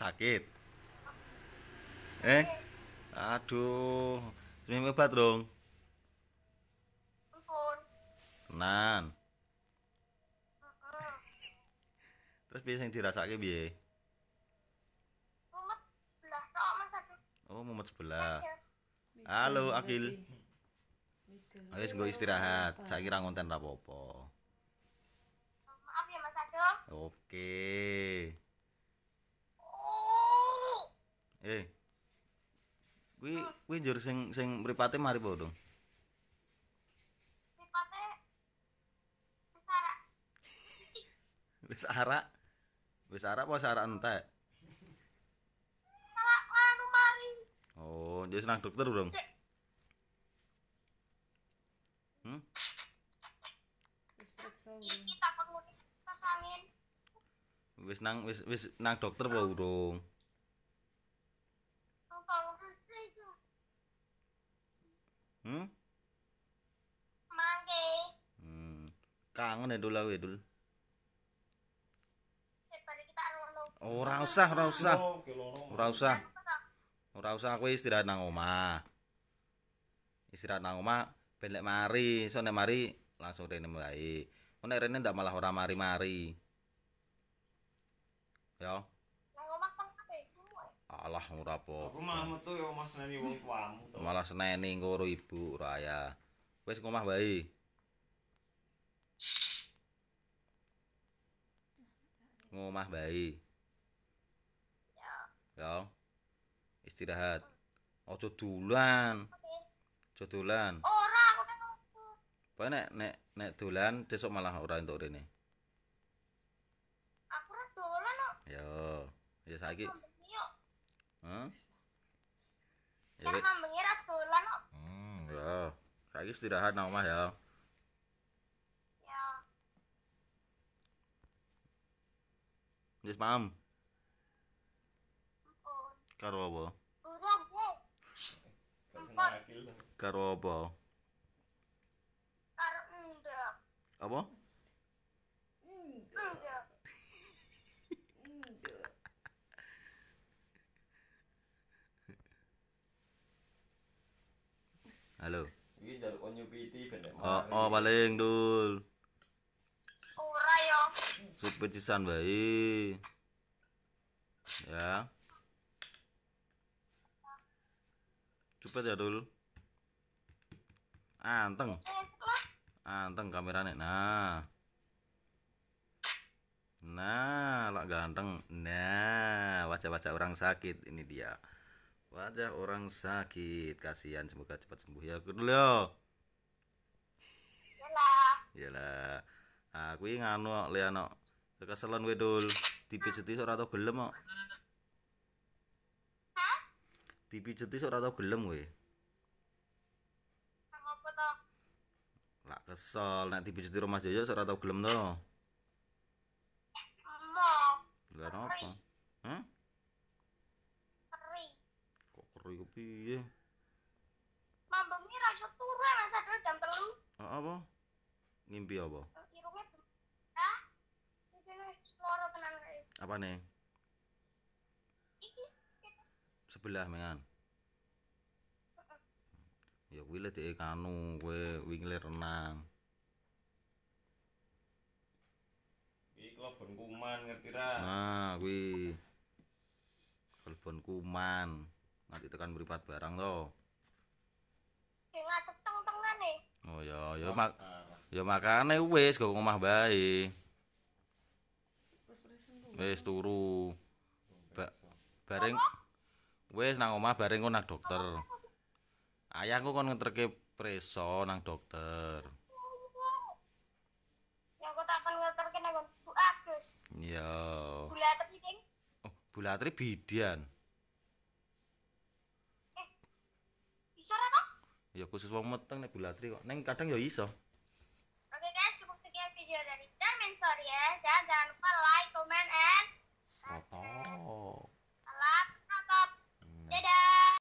sakit eh aduh minum obat dong tenan terus biasa yang dirasake biye oh mumet sebelah halo akil Ayo gue istirahat. Saya kira konten rapopo. Maaf ya Mas Ado. Oke. Eh. Kuwi kuwi njur sing sing mripate mari apa dong? Mripate wis arak. Wis arak. Wis arak apa arak entek? Arak anu mari. Oh, jadi nang dokter dong. Hmm? Wis periksa. Iki takon ngene angin. Wis nang wis wis nang dokter apa urung? Hmm? Mangke. Hmm. Kangen ya Dul awe ya, dulu. Anu oh, ora usah, ora usah. Ora usah. Ora usah aku istirahat nang omah. Istirahat nang omah ben mari, iso nek mari langsung rene mulai. Nek rene ndak malah ora mari-mari. Ya alah ora apa aku mah metu yo ya, mas neni wong tuamu to. malah seneni karo ibu raya. ya wis ngomah wae. ngomah bayi ya yo ya. istirahat ojo dolan ojo dolan ora aku nek nek nek dolan besok malah ora entuk rene aku ora dolan kok. yo ya. ya saiki Oh. Kan mengira kok. Hmm, ya. lagi istirahat nang omah ya. Ya. Wis paham? Karo apa? Karo apa? Karo ndok. Apa? Halo. Oh, oh paling dul. Ora yo. bayi. Ya. Cepet ya, Dul. Anteng. Anteng kamerane. Nah. Nah, lak ganteng. Nah, wajah-wajah orang sakit ini dia wajah orang sakit kasihan semoga cepat sembuh ya aku dulu lah aku kuwi nganu le ana kekeselan wedul dipijeti ora tau gelem kok. Hah? Dipijeti ora tau gelem kowe. Lah kesel nanti dipijeti rumah Yoyo ora tau gelem to. jam telu oh, apa ngimpi apa apa nih sebelah mengan ya kuwi lek dhek kanu kowe wingle renang iki klebon kuman ngerti ra nah kuwi klebon kuman nanti tekan meripat barang to Oh ya, ya oh, mak, uh, ya makane wis gak ngomah bae. Wis turu. Oh, ba bareng wis nang omah bareng nang dokter. Ayahku kon ngeterke preso nang dokter. Yang kok tak ngeterke nang Bu Agus. Iya. Bulatri, Ding. Oh, Bulatri bidian. Iya. ya khusus wong meteng nek bulatri kok neng kadang ya iso oke guys cukup sekian video dari sorry ya dan jangan lupa like